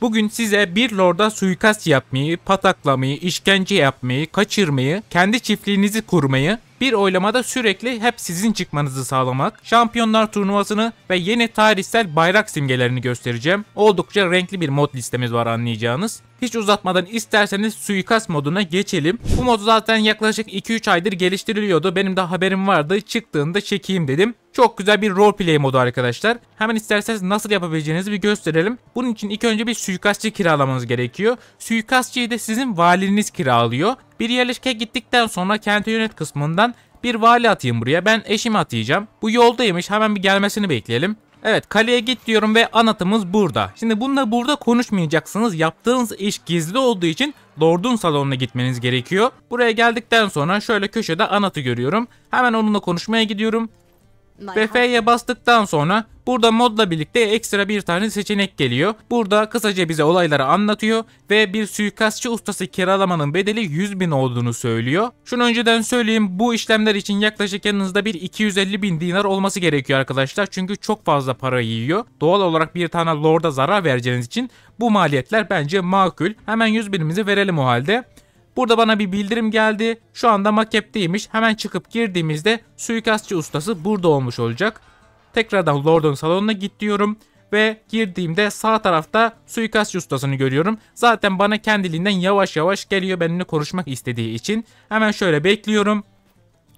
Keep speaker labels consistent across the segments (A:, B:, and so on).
A: Bugün size bir lorda suikast yapmayı, pataklamayı, işkence yapmayı, kaçırmayı, kendi çiftliğinizi kurmayı, bir oylamada sürekli hep sizin çıkmanızı sağlamak, şampiyonlar turnuvasını ve yeni tarihsel bayrak simgelerini göstereceğim. Oldukça renkli bir mod listemiz var anlayacağınız. Hiç uzatmadan isterseniz suikast moduna geçelim. Bu mod zaten yaklaşık 2-3 aydır geliştiriliyordu. Benim de haberim vardı. Çıktığında çekeyim dedim. Çok güzel bir roleplay modu arkadaşlar. Hemen isterseniz nasıl yapabileceğinizi bir gösterelim. Bunun için ilk önce bir suikastçı kiralamanız gerekiyor. Suikastçıyı da sizin valiniz kiralıyor. Bir yerleşke gittikten sonra kente yönet kısmından bir vali atayım buraya. Ben eşimi atayacağım. Bu yoldaymış hemen bir gelmesini bekleyelim. Evet kaleye git diyorum ve anıtımız burada. Şimdi bununla burada konuşmayacaksınız. Yaptığınız iş gizli olduğu için Lord'un salonuna gitmeniz gerekiyor. Buraya geldikten sonra şöyle köşede anıtı görüyorum. Hemen onunla konuşmaya gidiyorum. BF'ye bastıktan sonra burada modla birlikte ekstra bir tane seçenek geliyor. Burada kısaca bize olayları anlatıyor ve bir suikastçı ustası kiralamanın bedeli 100 bin olduğunu söylüyor. Şunu önceden söyleyeyim bu işlemler için yaklaşık yanınızda bir 250 bin dinar olması gerekiyor arkadaşlar. Çünkü çok fazla para yiyor. Doğal olarak bir tane lorda zarar vereceğiniz için bu maliyetler bence makul. Hemen 100 binimizi verelim o halde. Burada bana bir bildirim geldi. Şu anda maketteymiş. Hemen çıkıp girdiğimizde suikastçı ustası burada olmuş olacak. Tekrardan Lord'un salonuna git diyorum ve girdiğimde sağ tarafta suikastçı ustasını görüyorum. Zaten bana kendiliğinden yavaş yavaş geliyor benimle konuşmak istediği için. Hemen şöyle bekliyorum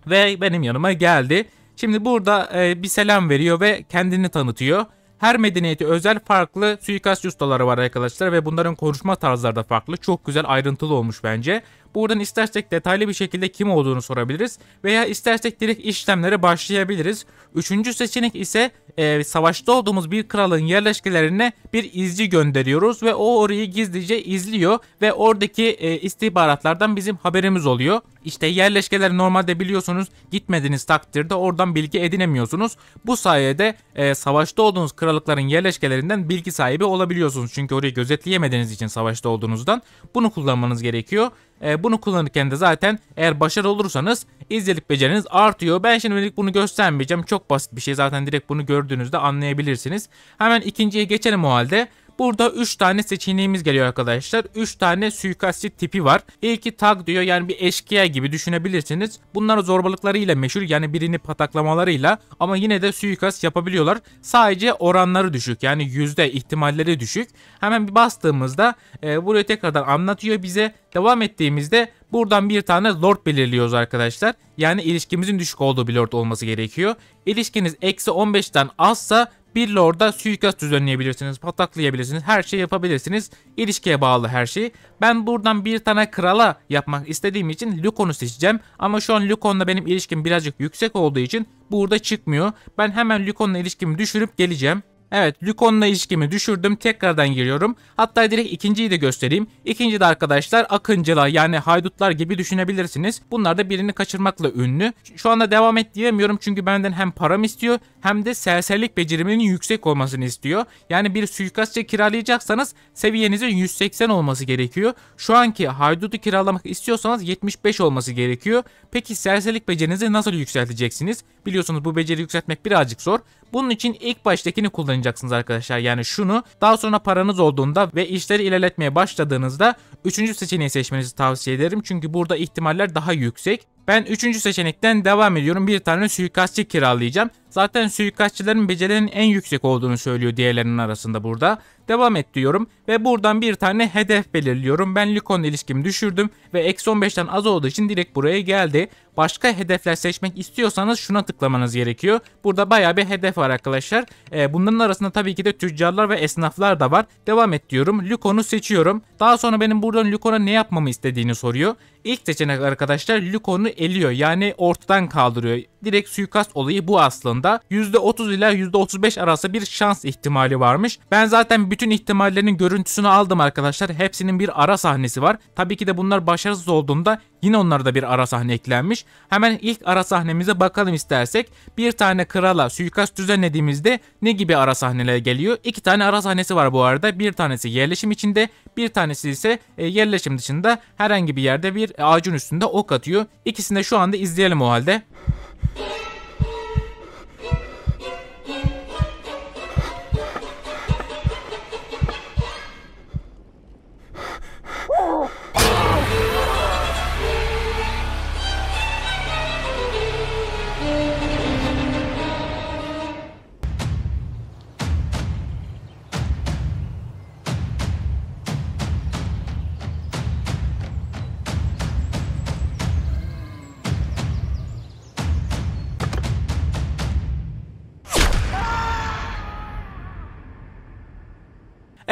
A: ve benim yanıma geldi. Şimdi burada e, bir selam veriyor ve kendini tanıtıyor. Her medeniyete özel farklı suikast ustaları var arkadaşlar ve bunların konuşma tarzları da farklı. Çok güzel ayrıntılı olmuş bence. Buradan istersek detaylı bir şekilde kim olduğunu sorabiliriz veya istersek direkt işlemlere başlayabiliriz. Üçüncü seçenek ise e, savaşta olduğumuz bir kralın yerleşkelerine bir izci gönderiyoruz ve o orayı gizlice izliyor ve oradaki e, istihbaratlardan bizim haberimiz oluyor. İşte yerleşkeler normalde biliyorsunuz gitmediğiniz takdirde oradan bilgi edinemiyorsunuz. Bu sayede e, savaşta olduğunuz krallıkların yerleşkelerinden bilgi sahibi olabiliyorsunuz. Çünkü orayı gözetleyemediğiniz için savaşta olduğunuzdan bunu kullanmanız gerekiyor. E, bunu kullanırken de zaten eğer başarılı olursanız izlelik beceriniz artıyor. Ben şimdilik bunu göstermeyeceğim. Çok basit bir şey zaten direkt bunu gördüğünüzde anlayabilirsiniz. Hemen ikinciye geçelim o halde. Burada 3 tane seçeneğimiz geliyor arkadaşlar. 3 tane suikastçı tipi var. İlki tag diyor yani bir eşkıya gibi düşünebilirsiniz. Bunlar zorbalıklarıyla meşhur yani birini pataklamalarıyla ama yine de suikast yapabiliyorlar. Sadece oranları düşük yani yüzde ihtimalleri düşük. Hemen bir bastığımızda e, burayı tekrardan anlatıyor bize. Devam ettiğimizde Buradan bir tane lord belirliyoruz arkadaşlar. Yani ilişkimizin düşük olduğu bir lord olması gerekiyor. İlişkiniz eksi 15'ten azsa bir lorda suikast düzenleyebilirsiniz, pataklayabilirsiniz, her şey yapabilirsiniz. İlişkiye bağlı her şey. Ben buradan bir tane krala yapmak istediğim için Lucon'u seçeceğim. Ama şu an Lucon'la benim ilişkim birazcık yüksek olduğu için burada çıkmıyor. Ben hemen Lucon'la ilişkimi düşürüp geleceğim. Evet Lucon'la ilişkimi düşürdüm. Tekrardan giriyorum. Hatta direkt ikinciyi de göstereyim. İkinci de arkadaşlar akıncılar yani haydutlar gibi düşünebilirsiniz. Bunlar da birini kaçırmakla ünlü. Şu anda devam et diyemiyorum çünkü benden hem param istiyor hem de serserilik beceriminin yüksek olmasını istiyor. Yani bir suikastçı kiralayacaksanız seviyenizin 180 olması gerekiyor. Şu anki haydutu kiralamak istiyorsanız 75 olması gerekiyor. Peki serserilik becerinizi nasıl yükselteceksiniz? Biliyorsunuz bu beceri yükseltmek birazcık zor. Bunun için ilk baştakini kullanacaksınız arkadaşlar. Yani şunu daha sonra paranız olduğunda ve işleri ilerletmeye başladığınızda 3. seçeneği seçmenizi tavsiye ederim. Çünkü burada ihtimaller daha yüksek. Ben 3. seçenekten devam ediyorum. Bir tane suikastçı kiralayacağım. Zaten suikastçilerin becerinin en yüksek olduğunu söylüyor diğerlerinin arasında burada. Devam et diyorum ve buradan bir tane hedef belirliyorum. Ben Lycon'la ilişkimi düşürdüm ve eksi 15'ten az olduğu için direkt buraya geldi. Başka hedefler seçmek istiyorsanız şuna tıklamanız gerekiyor. Burada baya bir hedef var arkadaşlar. Ee, bunların arasında tabii ki de tüccarlar ve esnaflar da var. Devam et diyorum. Lycon'u seçiyorum. Daha sonra benim buradan Lycon'a ne yapmamı istediğini soruyor. İlk seçenek arkadaşlar Lycon'u eliyor yani ortadan kaldırıyor. Direkt suikast olayı bu aslında oranında %30 ile %35 arası bir şans ihtimali varmış. Ben zaten bütün ihtimallerin görüntüsünü aldım arkadaşlar. Hepsinin bir ara sahnesi var. Tabii ki de bunlar başarısız olduğunda yine onlarda bir ara sahne eklenmiş. Hemen ilk ara sahnemize bakalım istersek. Bir tane krala suikast düzenlediğimizde ne gibi ara sahneler geliyor? İki tane ara sahnesi var bu arada. Bir tanesi yerleşim içinde, bir tanesi ise e, yerleşim dışında herhangi bir yerde bir ağacın üstünde ok atıyor. İkisini de şu anda izleyelim o halde.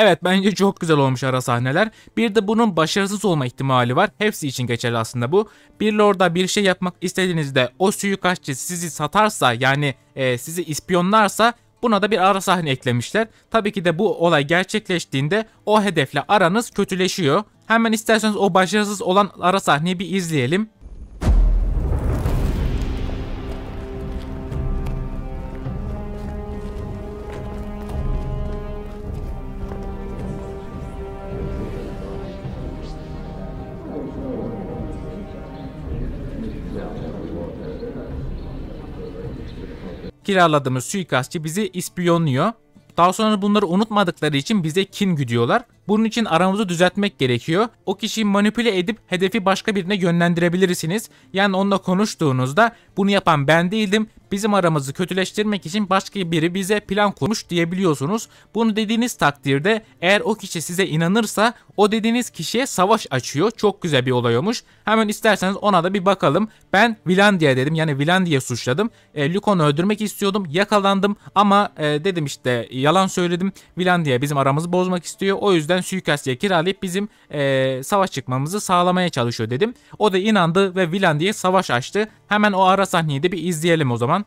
A: Evet bence çok güzel olmuş ara sahneler. Bir de bunun başarısız olma ihtimali var. Hepsi için geçerli aslında bu. Bir lorda bir şey yapmak istediğinizde o suikastçı sizi satarsa yani e, sizi ispiyonlarsa Buna da bir ara sahne eklemişler. Tabii ki de bu olay gerçekleştiğinde o hedefle aranız kötüleşiyor. Hemen isterseniz o başarısız olan ara sahneyi bir izleyelim. kiraladığımız suikastçı bizi ispiyonluyor. Daha sonra bunları unutmadıkları için bize kin güdüyorlar bunun için aramızı düzeltmek gerekiyor. O kişiyi manipüle edip hedefi başka birine yönlendirebilirsiniz. Yani onunla konuştuğunuzda bunu yapan ben değildim. Bizim aramızı kötüleştirmek için başka biri bize plan kurmuş diyebiliyorsunuz. Bunu dediğiniz takdirde eğer o kişi size inanırsa o dediğiniz kişiye savaş açıyor. Çok güzel bir olay olmuş. Hemen isterseniz ona da bir bakalım. Ben Vilandia dedim yani Vilandia suçladım. E, Lucon'u öldürmek istiyordum. Yakalandım ama e, dedim işte yalan söyledim. Vilandia bizim aramızı bozmak istiyor. O yüzden yüzden suikastçıya kiralayıp bizim e, savaş çıkmamızı sağlamaya çalışıyor dedim. O da inandı ve Vilan diye savaş açtı. Hemen o ara sahneyi de bir izleyelim o zaman.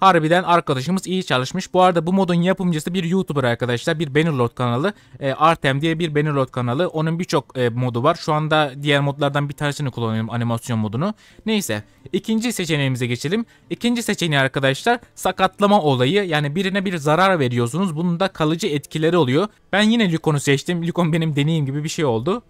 A: Harbiden arkadaşımız iyi çalışmış. Bu arada bu modun yapımcısı bir YouTuber arkadaşlar. Bir Bannerlord kanalı. E, Artem diye bir Bannerlord kanalı. Onun birçok e, modu var. Şu anda diğer modlardan bir tanesini kullanıyorum animasyon modunu. Neyse. ikinci seçeneğimize geçelim. İkinci seçeneği arkadaşlar sakatlama olayı. Yani birine bir zarar veriyorsunuz. Bunun da kalıcı etkileri oluyor. Ben yine Lycon'u seçtim. Lycon benim deneyim gibi bir şey oldu.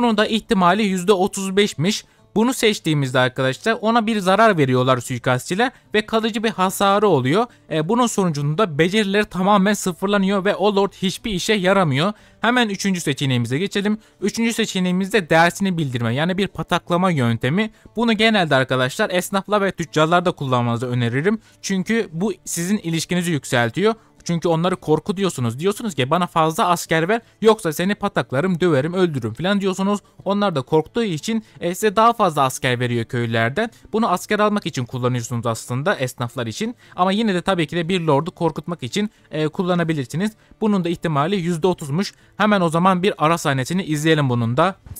A: Bunun da ihtimali %35'miş. Bunu seçtiğimizde arkadaşlar ona bir zarar veriyorlar suikastçiler ve kalıcı bir hasarı oluyor. E, bunun sonucunda becerileri tamamen sıfırlanıyor ve o lord hiçbir işe yaramıyor. Hemen üçüncü seçeneğimize geçelim. Üçüncü seçeneğimizde dersini bildirme yani bir pataklama yöntemi. Bunu genelde arkadaşlar esnafla ve tüccarlarda kullanmanızı öneririm. Çünkü bu sizin ilişkinizi yükseltiyor. Çünkü onları korku Diyorsunuz diyorsunuz ki bana fazla asker ver yoksa seni pataklarım, döverim, öldürürüm falan diyorsunuz. Onlar da korktuğu için e, size daha fazla asker veriyor köylülerden. Bunu asker almak için kullanıyorsunuz aslında esnaflar için. Ama yine de tabii ki de bir lordu korkutmak için e, kullanabilirsiniz. Bunun da ihtimali %30'muş. Hemen o zaman bir ara sahnesini izleyelim bunun da.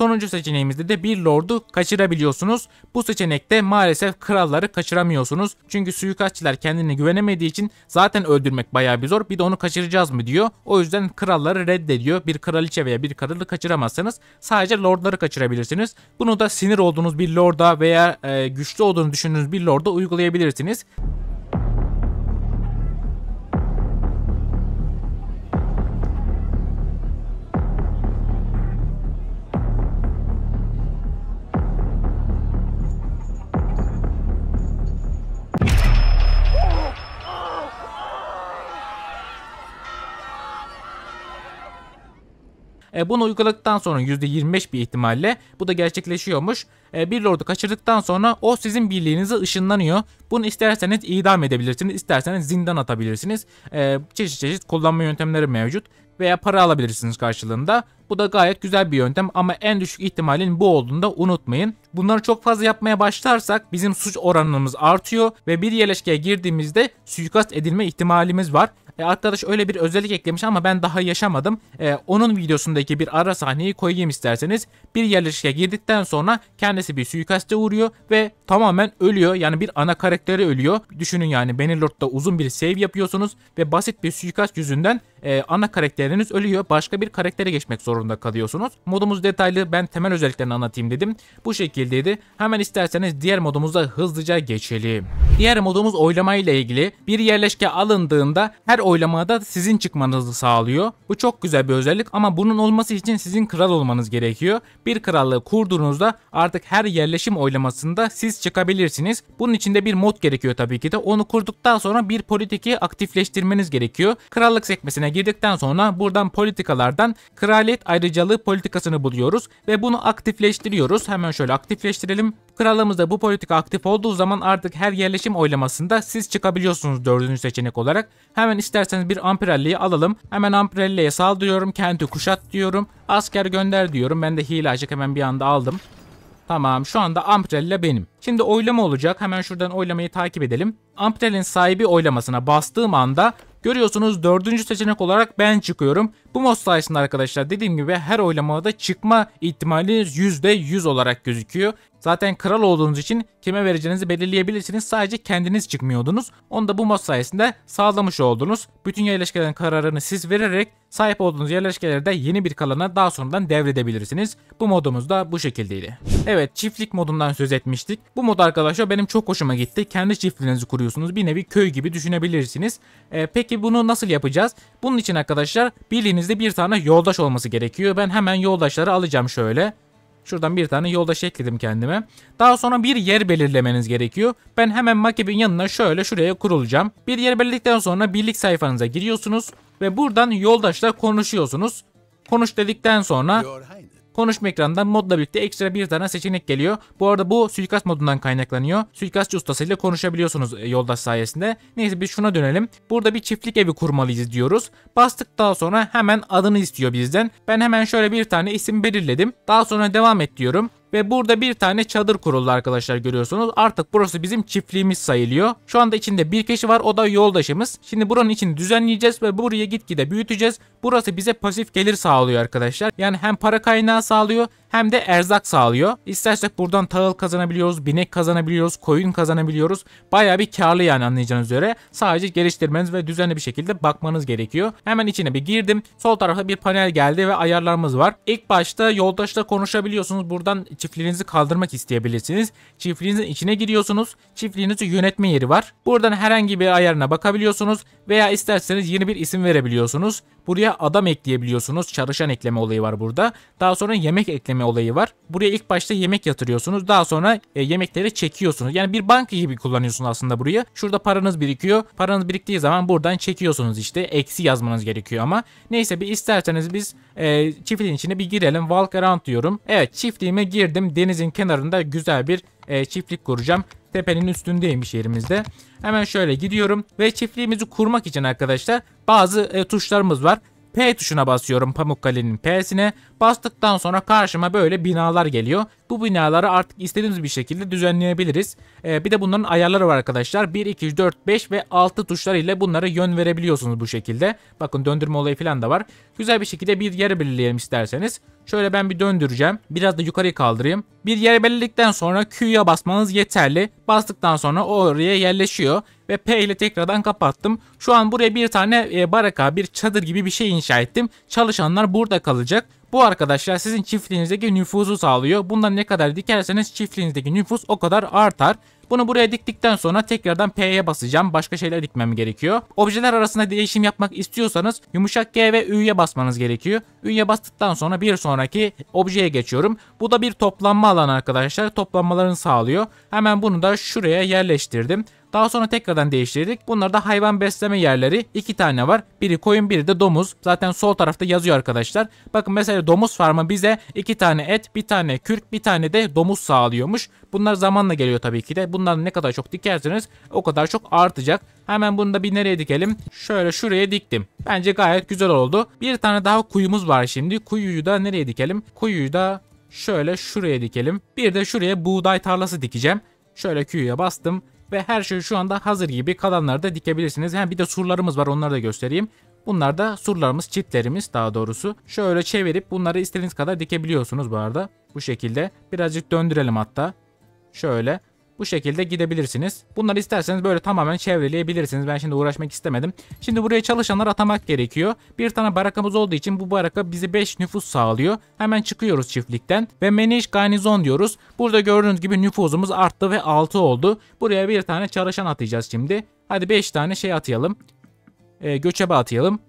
A: Sonuncu seçeneğimizde de bir lordu kaçırabiliyorsunuz. Bu seçenekte maalesef kralları kaçıramıyorsunuz. Çünkü suikastçiler kendine güvenemediği için zaten öldürmek bayağı bir zor. Bir de onu kaçıracağız mı diyor. O yüzden kralları reddediyor. Bir kraliçe veya bir kralı kaçıramazsanız sadece lordları kaçırabilirsiniz. Bunu da sinir olduğunuz bir lorda veya e, güçlü olduğunu düşündüğünüz bir lorda uygulayabilirsiniz. E, bunu uyguladıktan sonra %25 bir ihtimalle bu da gerçekleşiyormuş. E, bir lordu kaçırdıktan sonra o sizin birliğinize ışınlanıyor. Bunu isterseniz idam edebilirsiniz, isterseniz zindan atabilirsiniz. E, çeşit çeşit kullanma yöntemleri mevcut veya para alabilirsiniz karşılığında. Bu da gayet güzel bir yöntem ama en düşük ihtimalin bu olduğunu da unutmayın. Bunları çok fazla yapmaya başlarsak bizim suç oranımız artıyor ve bir yerleşkeye girdiğimizde suikast edilme ihtimalimiz var. E, arkadaş öyle bir özellik eklemiş ama ben daha yaşamadım. E, onun videosundaki bir ara sahneyi koyayım isterseniz. Bir yerleşike girdikten sonra kendisi bir suikaste uğruyor ve tamamen ölüyor. Yani bir ana karakteri ölüyor. Düşünün yani Benilord'da uzun bir save yapıyorsunuz ve basit bir suikast yüzünden e, ana karakteriniz ölüyor. Başka bir karaktere geçmek zorunda kalıyorsunuz. Modumuz detaylı ben temel özelliklerini anlatayım dedim. Bu şekildeydi. Hemen isterseniz diğer modumuza hızlıca geçelim. Diğer modumuz oylama ile ilgili. Bir yerleşke alındığında her oylamada sizin çıkmanızı sağlıyor. Bu çok güzel bir özellik ama bunun olması için sizin kral olmanız gerekiyor. Bir krallığı kurduğunuzda artık her yerleşim oylamasında siz çıkabilirsiniz. Bunun için de bir mod gerekiyor tabii ki de. Onu kurduktan sonra bir politiki aktifleştirmeniz gerekiyor. Krallık sekmesine girdikten sonra buradan politikalardan kraliyet ayrıcalığı politikasını buluyoruz ve bunu aktifleştiriyoruz. Hemen şöyle aktifleştirelim. Krallığımızda bu politika aktif olduğu zaman artık her yerleşim oylamasında siz çıkabiliyorsunuz dördüncü seçenek olarak. Hemen isterseniz bir Amprelli'yi alalım. Hemen Amprelli'ye sal diyorum. Kenti kuşat diyorum. Asker gönder diyorum. Ben de hile açık hemen bir anda aldım. Tamam şu anda Amprella benim. Şimdi oylama olacak. Hemen şuradan oylamayı takip edelim. Amprell'in sahibi oylamasına bastığım anda Görüyorsunuz dördüncü seçenek olarak ben çıkıyorum. Bu mod sayesinde arkadaşlar dediğim gibi her oylamada çıkma ihtimaliniz %100 olarak gözüküyor. Zaten kral olduğunuz için kime vereceğinizi belirleyebilirsiniz. Sadece kendiniz çıkmıyordunuz. Onu da bu mod sayesinde sağlamış oldunuz. Bütün yerleşkelerin kararını siz vererek sahip olduğunuz yerleşkeleri de yeni bir kalana daha sonradan devredebilirsiniz. Bu modumuz da bu şekildeydi. Evet çiftlik modundan söz etmiştik. Bu mod arkadaşlar benim çok hoşuma gitti. Kendi çiftliğinizi kuruyorsunuz. Bir nevi köy gibi düşünebilirsiniz. Ee, peki bunu nasıl yapacağız? Bunun için arkadaşlar birliğinizde bir tane yoldaş olması gerekiyor. Ben hemen yoldaşları alacağım şöyle. Şuradan bir tane yoldaş ekledim kendime. Daha sonra bir yer belirlemeniz gerekiyor. Ben hemen makibin yanına şöyle şuraya kurulacağım. Bir yer belirledikten sonra birlik sayfanıza giriyorsunuz ve buradan yoldaşla konuşuyorsunuz. Konuş dedikten sonra Konuşma ekranından modla birlikte ekstra bir tane seçenek geliyor. Bu arada bu suikast modundan kaynaklanıyor. Suikastçı ustasıyla konuşabiliyorsunuz e, yoldaş sayesinde. Neyse biz şuna dönelim. Burada bir çiftlik evi kurmalıyız diyoruz. Bastıktan sonra hemen adını istiyor bizden. Ben hemen şöyle bir tane isim belirledim. Daha sonra devam et diyorum. Ve burada bir tane çadır kuruldu arkadaşlar görüyorsunuz. Artık burası bizim çiftliğimiz sayılıyor. Şu anda içinde bir kişi var o da yoldaşımız. Şimdi buranın için düzenleyeceğiz ve buraya gitgide büyüteceğiz. Burası bize pasif gelir sağlıyor arkadaşlar. Yani hem para kaynağı sağlıyor hem de erzak sağlıyor. İstersek buradan tahıl kazanabiliyoruz, binek kazanabiliyoruz, koyun kazanabiliyoruz. Baya bir karlı yani anlayacağınız üzere. Sadece geliştirmeniz ve düzenli bir şekilde bakmanız gerekiyor. Hemen içine bir girdim. Sol tarafta bir panel geldi ve ayarlarımız var. İlk başta yoldaşla konuşabiliyorsunuz. Buradan çiftliğinizi kaldırmak isteyebilirsiniz. Çiftliğinizin içine giriyorsunuz. Çiftliğinizi yönetme yeri var. Buradan herhangi bir ayarına bakabiliyorsunuz veya isterseniz yeni bir isim verebiliyorsunuz. Buraya adam ekleyebiliyorsunuz. Çalışan ekleme olayı var burada. Daha sonra yemek ekleme verme olayı var. Buraya ilk başta yemek yatırıyorsunuz. Daha sonra e, yemekleri çekiyorsunuz. Yani bir banka gibi kullanıyorsunuz aslında burayı. Şurada paranız birikiyor. Paranız biriktiği zaman buradan çekiyorsunuz işte. Eksi yazmanız gerekiyor ama. Neyse bir isterseniz biz e, çiftliğin içine bir girelim. Walk around diyorum. Evet çiftliğime girdim. Denizin kenarında güzel bir e, çiftlik kuracağım tepenin üstündeymiş yerimizde. Hemen şöyle gidiyorum ve çiftliğimizi kurmak için arkadaşlar bazı e, tuşlarımız var. P tuşuna basıyorum Pamukkale'nin P'sine. Bastıktan sonra karşıma böyle binalar geliyor. Bu binaları artık istediğimiz bir şekilde düzenleyebiliriz. Ee, bir de bunların ayarları var arkadaşlar. 1, 2, 4, 5 ve 6 tuşlarıyla bunları yön verebiliyorsunuz bu şekilde. Bakın döndürme olayı falan da var. Güzel bir şekilde bir yere belirleyelim isterseniz. Şöyle ben bir döndüreceğim. Biraz da yukarı kaldırayım. Bir yere belirledikten sonra Q'ya basmanız yeterli. Bastıktan sonra oraya yerleşiyor ve P ile tekrardan kapattım. Şu an buraya bir tane e, baraka, bir çadır gibi bir şey inşa ettim. Çalışanlar burada kalacak. Bu arkadaşlar sizin çiftliğinizdeki nüfusu sağlıyor. Bundan ne kadar dikerseniz çiftliğinizdeki nüfus o kadar artar. Bunu buraya diktikten sonra tekrardan P'ye basacağım. Başka şeyler dikmem gerekiyor. Objeler arasında değişim yapmak istiyorsanız yumuşak G ve Ü'ye basmanız gerekiyor. Ü'ye bastıktan sonra bir sonraki objeye geçiyorum. Bu da bir toplanma alanı arkadaşlar. Toplanmalarını sağlıyor. Hemen bunu da şuraya yerleştirdim. Daha sonra tekrardan değiştirdik. Bunlarda hayvan besleme yerleri iki tane var. Biri koyun biri de domuz. Zaten sol tarafta yazıyor arkadaşlar. Bakın mesela domuz farmı bize iki tane et, bir tane kürk, bir tane de domuz sağlıyormuş. Bunlar zamanla geliyor tabii ki de. Bunlar ne kadar çok dikerseniz o kadar çok artacak. Hemen bunu da bir nereye dikelim? Şöyle şuraya diktim. Bence gayet güzel oldu. Bir tane daha kuyumuz var şimdi. Kuyuyu da nereye dikelim? Kuyuyu da şöyle şuraya dikelim. Bir de şuraya buğday tarlası dikeceğim. Şöyle Q'ya bastım. Ve her şey şu anda hazır gibi kalanları da dikebilirsiniz. Hem bir de surlarımız var onları da göstereyim. Bunlar da surlarımız, çitlerimiz daha doğrusu. Şöyle çevirip bunları istediğiniz kadar dikebiliyorsunuz bu arada. Bu şekilde. Birazcık döndürelim hatta. Şöyle. Bu şekilde gidebilirsiniz. Bunları isterseniz böyle tamamen çevreleyebilirsiniz. Ben şimdi uğraşmak istemedim. Şimdi buraya çalışanlar atamak gerekiyor. Bir tane barakamız olduğu için bu baraka bizi 5 nüfus sağlıyor. Hemen çıkıyoruz çiftlikten ve manage garnizon diyoruz. Burada gördüğünüz gibi nüfuzumuz arttı ve 6 oldu. Buraya bir tane çalışan atacağız şimdi. Hadi 5 tane şey atayalım. E, göçebe atayalım.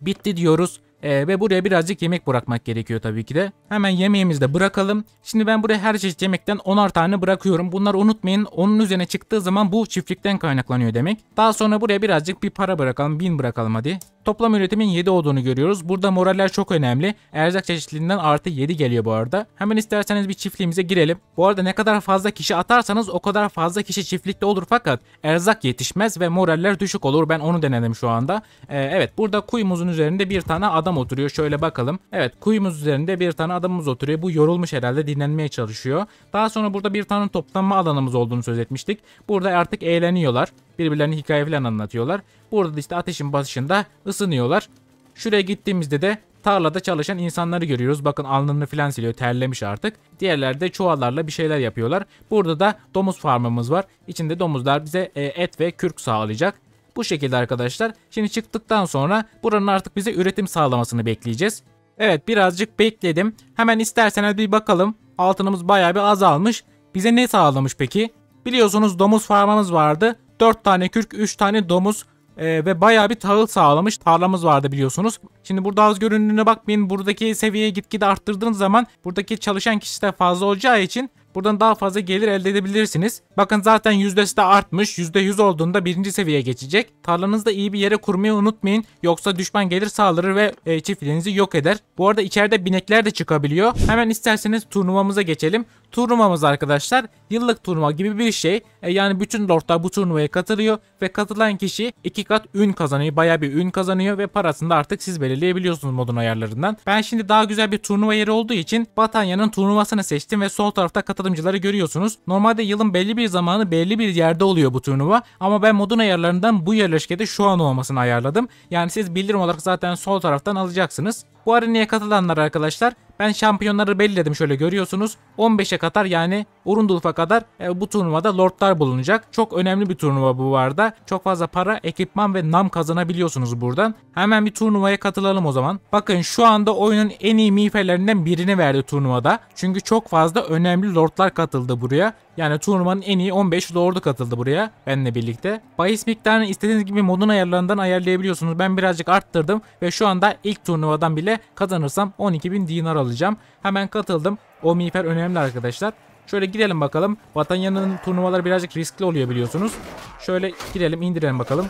A: Bitti diyoruz. Ee, ve buraya birazcık yemek bırakmak gerekiyor tabii ki de. Hemen yemeğimizi de bırakalım. Şimdi ben buraya her çeşit yemekten 10'ar tane bırakıyorum. Bunlar unutmayın. Onun üzerine çıktığı zaman bu çiftlikten kaynaklanıyor demek. Daha sonra buraya birazcık bir para bırakalım. 1000 bırakalım hadi. Toplam üretimin 7 olduğunu görüyoruz. Burada moraller çok önemli. Erzak çeşitliliğinden artı 7 geliyor bu arada. Hemen isterseniz bir çiftliğimize girelim. Bu arada ne kadar fazla kişi atarsanız o kadar fazla kişi çiftlikte olur fakat erzak yetişmez ve moraller düşük olur. Ben onu denedim şu anda. Ee, evet burada kuyumuzun üzerinde bir tane adam adam oturuyor. Şöyle bakalım. Evet kuyumuz üzerinde bir tane adamımız oturuyor. Bu yorulmuş herhalde dinlenmeye çalışıyor. Daha sonra burada bir tane toplanma alanımız olduğunu söz etmiştik. Burada artık eğleniyorlar. Birbirlerine hikaye falan anlatıyorlar. Burada işte ateşin basışında ısınıyorlar. Şuraya gittiğimizde de tarlada çalışan insanları görüyoruz. Bakın alnını filan siliyor terlemiş artık. Diğerleri de çuvallarla bir şeyler yapıyorlar. Burada da domuz farmımız var. İçinde domuzlar bize e, et ve kürk sağlayacak. Bu şekilde arkadaşlar. Şimdi çıktıktan sonra buranın artık bize üretim sağlamasını bekleyeceğiz. Evet birazcık bekledim. Hemen isterseniz bir bakalım. Altınımız baya bir azalmış. Bize ne sağlamış peki? Biliyorsunuz domuz farmamız vardı. 4 tane kürk, 3 tane domuz ee, ve baya bir tahıl sağlamış. Tarlamız vardı biliyorsunuz. Şimdi burada az göründüğüne bakmayın. Buradaki seviyeye gitgide arttırdığınız zaman buradaki çalışan kişi de fazla olacağı için Buradan daha fazla gelir elde edebilirsiniz. Bakın zaten yüzdesi de artmış. %100 olduğunda birinci seviyeye geçecek. Tarlanızda iyi bir yere kurmayı unutmayın. Yoksa düşman gelir sağlar ve e, çiftliğinizi yok eder. Bu arada içeride binekler de çıkabiliyor. Hemen isterseniz turnuvamıza geçelim. Turnuvamız arkadaşlar yıllık turnuva gibi bir şey. E, yani bütün lordlar bu turnuvaya katılıyor ve katılan kişi iki kat ün kazanıyor. Baya bir ün kazanıyor ve parasını da artık siz belirleyebiliyorsunuz modun ayarlarından. Ben şimdi daha güzel bir turnuva yeri olduğu için Batanya'nın turnuvasını seçtim ve sol tarafta katılan katılımcıları görüyorsunuz. Normalde yılın belli bir zamanı belli bir yerde oluyor bu turnuva ama ben modun ayarlarından bu yerleşkede şu an olmasını ayarladım. Yani siz bildirim olarak zaten sol taraftan alacaksınız. Bu arenaya katılanlar arkadaşlar ben şampiyonları belirledim şöyle görüyorsunuz. 15'e kadar yani Urundulf'a kadar e, bu turnuvada lordlar bulunacak. Çok önemli bir turnuva bu arada. Çok fazla para, ekipman ve nam kazanabiliyorsunuz buradan. Hemen bir turnuvaya katılalım o zaman. Bakın şu anda oyunun en iyi miğferlerinden birini verdi turnuvada. Çünkü çok fazla önemli lordlar katıldı buraya. Yani turnuvanın en iyi 15 lordu katıldı buraya benle birlikte. Bahis miktarını istediğiniz gibi modun ayarlarından ayarlayabiliyorsunuz. Ben birazcık arttırdım ve şu anda ilk turnuvadan bile kazanırsam 12.000 dinar alacağım. Hemen katıldım. O miğfer önemli arkadaşlar. Şöyle gidelim bakalım. Batanyanın turnuvaları birazcık riskli oluyor biliyorsunuz. Şöyle girelim indirelim bakalım.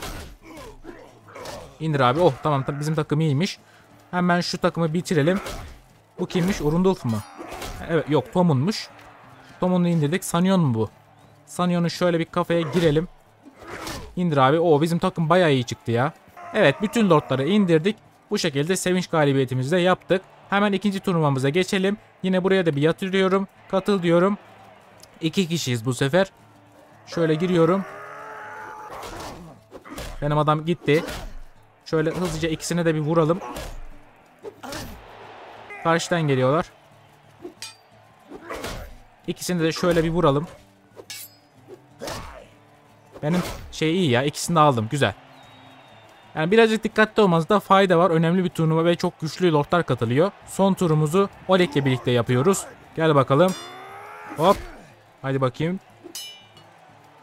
A: İndir abi. Oh tamam bizim takım iyiymiş. Hemen şu takımı bitirelim. Bu kimmiş? Orundolf mu? Evet yok Tom'unmuş. Domon'u indirdik. Sanyon mu bu? Sanyon'un şöyle bir kafaya girelim. İndir abi. O bizim takım bayağı iyi çıktı ya. Evet bütün lordları indirdik. Bu şekilde sevinç galibiyetimizi de yaptık. Hemen ikinci turnuvamıza geçelim. Yine buraya da bir yatırıyorum. Katıl diyorum. İki kişiyiz bu sefer. Şöyle giriyorum. Benim adam gitti. Şöyle hızlıca ikisine de bir vuralım. Karşıdan geliyorlar. İkisini de şöyle bir vuralım. Benim şey iyi ya. İkisini de aldım. Güzel. Yani birazcık dikkatli olmanızda fayda var. Önemli bir turnuva ve çok güçlü lordlar katılıyor. Son turumuzu Oleg'le birlikte yapıyoruz. Gel bakalım. Hop. Hadi bakayım.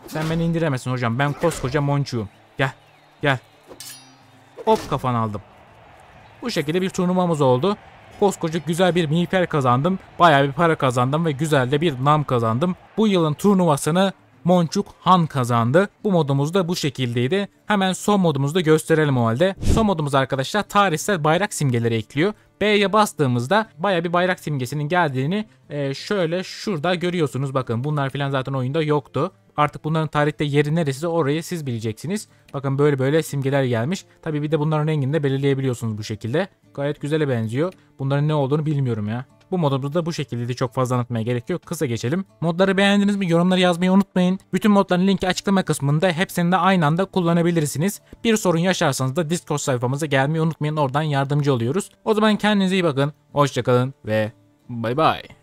A: Sen beni indiremesin hocam. Ben koskoca monçuyum. Gel. Gel. Hop kafan aldım. Bu şekilde bir turnuvamız oldu. Koskoca güzel bir miğfer kazandım. Bayağı bir para kazandım ve güzel de bir nam kazandım. Bu yılın turnuvasını Monçuk Han kazandı. Bu modumuz da bu şekildeydi. Hemen son modumuzu da gösterelim o halde. Son modumuz arkadaşlar tarihsel bayrak simgeleri ekliyor. B'ye bastığımızda baya bir bayrak simgesinin geldiğini e, şöyle şurada görüyorsunuz. Bakın bunlar filan zaten oyunda yoktu. Artık bunların tarihte yeri neresi orayı siz bileceksiniz. Bakın böyle böyle simgeler gelmiş. Tabii bir de bunların rengini de belirleyebiliyorsunuz bu şekilde. Gayet güzele benziyor. Bunların ne olduğunu bilmiyorum ya. Bu modumuzu da bu şekilde de çok fazla anlatmaya gerek yok. Kısa geçelim. Modları beğendiniz mi? Yorumları yazmayı unutmayın. Bütün modların linki açıklama kısmında hepsini de aynı anda kullanabilirsiniz. Bir sorun yaşarsanız da Discord sayfamıza gelmeyi unutmayın. Oradan yardımcı oluyoruz. O zaman kendinize iyi bakın. Hoşçakalın ve bay bay.